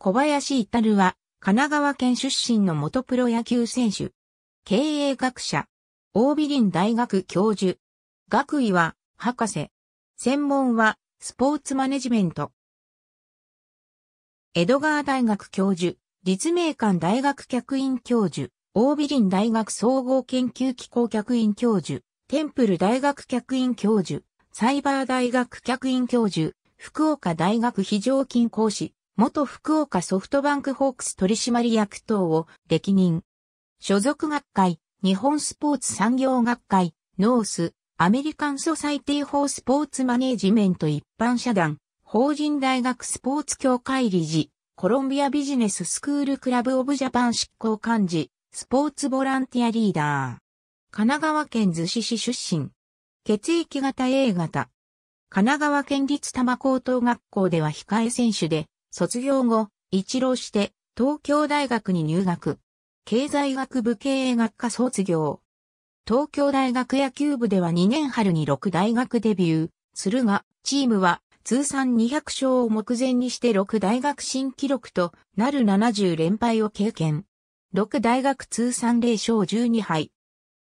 小林至は、神奈川県出身の元プロ野球選手。経営学者。大美林大学教授。学位は、博士。専門は、スポーツマネジメント。江戸川大学教授。立命館大学客員教授。大美林大学総合研究機構客員教授。テンプル大学客員教授。サイバー大学客員教授。福岡大学非常勤講師。元福岡ソフトバンクホークス取締役等を歴任。所属学会、日本スポーツ産業学会、ノース、アメリカンソサイティ法スポーツマネージメント一般社団、法人大学スポーツ協会理事、コロンビアビジネススクールクラブオブジャパン執行幹事、スポーツボランティアリーダー。神奈川県逗子市出身。血液型 A 型。神奈川県立多摩高等学校では控え選手で、卒業後、一浪して東京大学に入学。経済学部経営学科卒業。東京大学野球部では2年春に6大学デビューするが、チームは通算200勝を目前にして6大学新記録となる70連敗を経験。6大学通算0勝12敗。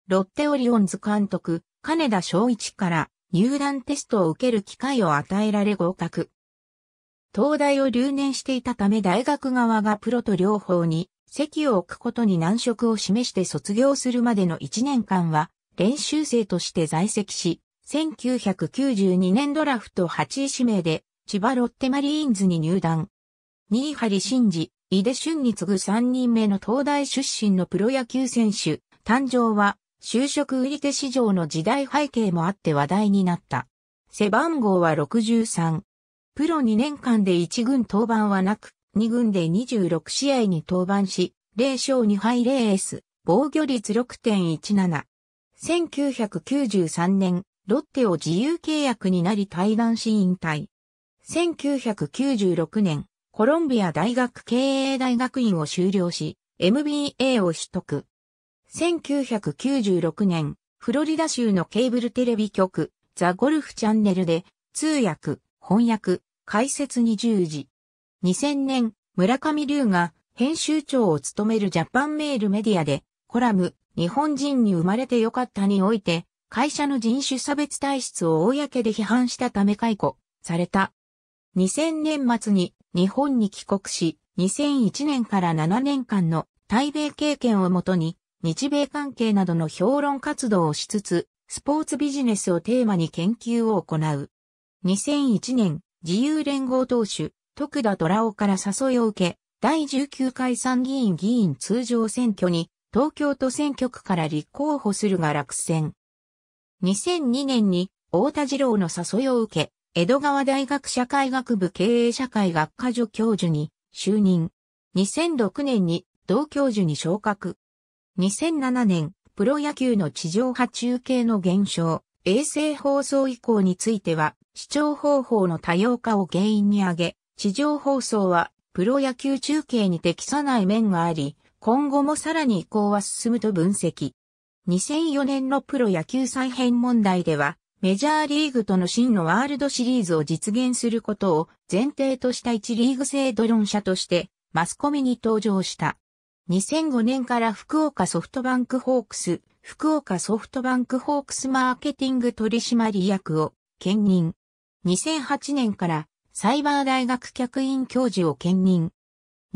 ロッテオリオンズ監督、金田翔一から入団テストを受ける機会を与えられ合格。東大を留年していたため大学側がプロと両方に席を置くことに難色を示して卒業するまでの1年間は練習生として在籍し、1992年ドラフト8位指名で千葉ロッテマリーンズに入団。新張真治、井出俊に次ぐ3人目の東大出身のプロ野球選手、誕生は就職売り手市場の時代背景もあって話題になった。背番号は63。プロ2年間で1軍登板はなく、2軍で26試合に登板し、0勝2敗0エス、防御率6.17。1993年、ロッテを自由契約になり退団し引退。1996年、コロンビア大学経営大学院を修了し、MBA を取得。1996年、フロリダ州のケーブルテレビ局、ザ・ゴルフチャンネルで、通訳、翻訳、解説に従事。2000年、村上龍が編集長を務めるジャパンメールメディアで、コラム、日本人に生まれてよかったにおいて、会社の人種差別体質を公で批判したため解雇された。2000年末に日本に帰国し、2001年から7年間の対米経験をもとに、日米関係などの評論活動をしつつ、スポーツビジネスをテーマに研究を行う。2001年、自由連合党首、徳田虎尾から誘いを受け、第19回参議院議員通常選挙に、東京都選挙区から立候補するが落選。2002年に、大田次郎の誘いを受け、江戸川大学社会学部経営社会学科助教授に就任。2006年に同教授に昇格。2007年、プロ野球の地上波中継の減少、衛星放送以降については、視聴方法の多様化を原因に挙げ、地上放送はプロ野球中継に適さない面があり、今後もさらに移行は進むと分析。2004年のプロ野球再編問題では、メジャーリーグとの真のワールドシリーズを実現することを前提とした一リーグ制度論者としてマスコミに登場した。2005年から福岡ソフトバンクホークス、福岡ソフトバンクホークスマーケティング取締役を兼任。2008年からサイバー大学客員教授を兼任。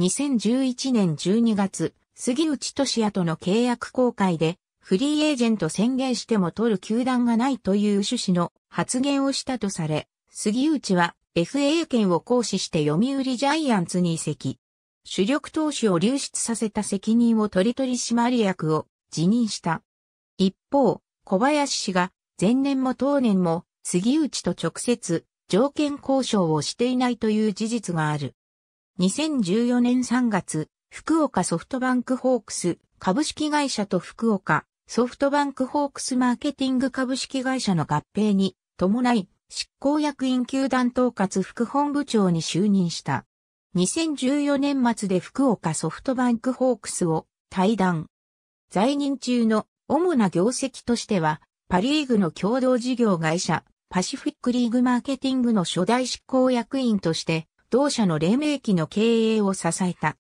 2011年12月、杉内俊也との契約公開で、フリーエージェント宣言しても取る球団がないという趣旨の発言をしたとされ、杉内は FA 権を行使して読売ジャイアンツに移籍。主力投手を流出させた責任を取り取締役を辞任した。一方、小林氏が前年も当年も杉内と直接、条件交渉をしていないという事実がある。2014年3月、福岡ソフトバンクホークス株式会社と福岡ソフトバンクホークスマーケティング株式会社の合併に伴い執行役員球団統括副本部長に就任した。2014年末で福岡ソフトバンクホークスを退団。在任中の主な業績としてはパリーグの共同事業会社、パシフィックリーグマーケティングの初代執行役員として、同社の黎明期の経営を支えた。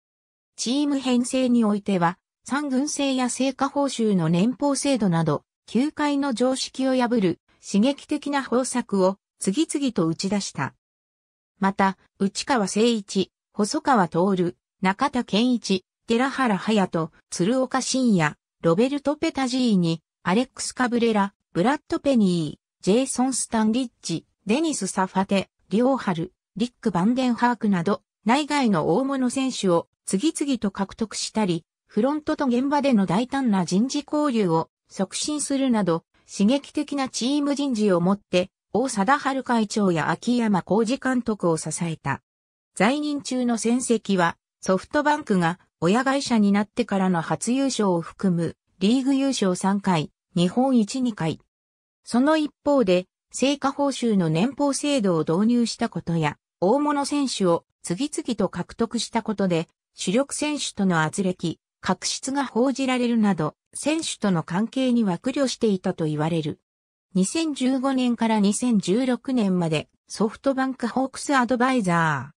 チーム編成においては、三軍制や成果報酬の年俸制度など、球界の常識を破る刺激的な方策を次々と打ち出した。また、内川誠一、細川徹、中田健一、寺原隼人、鶴岡信也、ロベルト・ペタジーニ、アレックス・カブレラ、ブラッド・ペニー、ジェイソン・スタンリッチ、デニス・サファテ、リオーハル、リック・バンデンハークなど、内外の大物選手を次々と獲得したり、フロントと現場での大胆な人事交流を促進するなど、刺激的なチーム人事をもって、大貞治会長や秋山浩二監督を支えた。在任中の戦績は、ソフトバンクが親会社になってからの初優勝を含む、リーグ優勝3回、日本一2回。その一方で、成果報酬の年俸制度を導入したことや、大物選手を次々と獲得したことで、主力選手との圧力、確執が報じられるなど、選手との関係に枠慮していたと言われる。2015年から2016年までソフトバンクホークスアドバイザ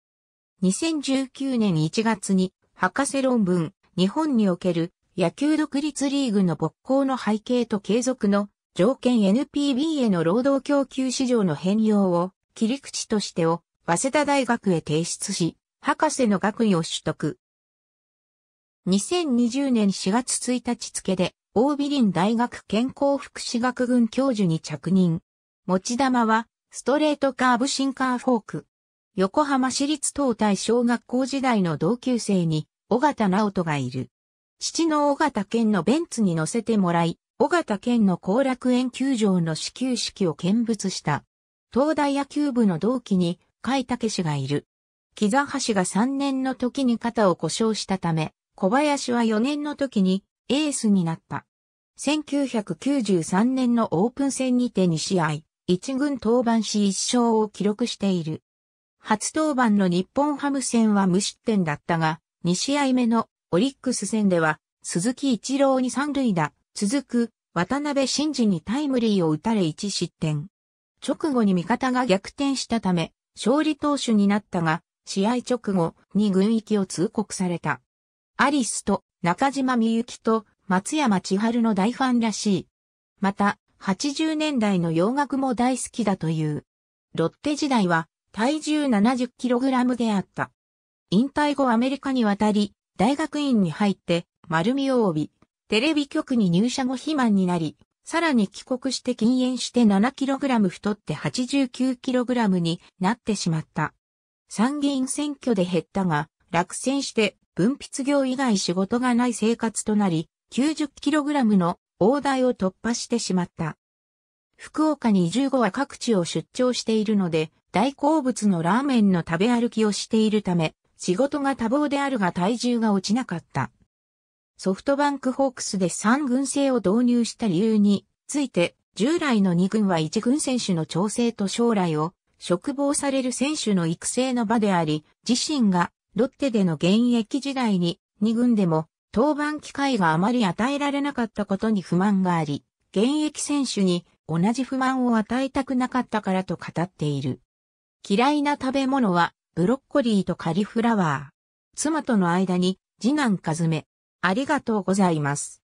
ー。2019年1月に博士論文日本における野球独立リーグの勃興の背景と継続の条件 NPB への労働供給市場の変容を切り口としてを早稲田大学へ提出し、博士の学位を取得。2020年4月1日付で、大美林大学健康福祉学群教授に着任。持ち玉は、ストレートカーブシンカーフォーク。横浜市立東大小学校時代の同級生に、尾形直人がいる。父の尾形健のベンツに乗せてもらい、尾形健の後楽園球場の始球式を見物した。東大野球部の同期に、甲斐武氏がいる。木座橋が3年の時に肩を故障したため、小林は4年の時にエースになった。1993年のオープン戦にて2試合、1軍登板し1勝を記録している。初登板の日本ハム戦は無失点だったが、2試合目のオリックス戦では、鈴木一郎に三塁打、続く、渡辺真嗣にタイムリーを打たれ一失点。直後に味方が逆転したため、勝利投手になったが、試合直後に軍域を通告された。アリスと中島みゆきと松山千春の大ファンらしい。また、80年代の洋楽も大好きだという。ロッテ時代は体重 70kg であった。引退後アメリカに渡り、大学院に入って、丸みを帯び、テレビ局に入社後肥満になり、さらに帰国して禁煙して 7kg 太って 89kg になってしまった。参議院選挙で減ったが、落選して分泌業以外仕事がない生活となり、90kg の大台を突破してしまった。福岡に移住後は各地を出張しているので、大好物のラーメンの食べ歩きをしているため、仕事が多忙であるが体重が落ちなかった。ソフトバンクホークスで3軍制を導入した理由について、従来の2軍は1軍選手の調整と将来を、嘱望される選手の育成の場であり、自身がロッテでの現役時代に2軍でも登板機会があまり与えられなかったことに不満があり、現役選手に同じ不満を与えたくなかったからと語っている。嫌いな食べ物はブロッコリーとカリフラワー。妻との間に、次男かずめ。ありがとうございます。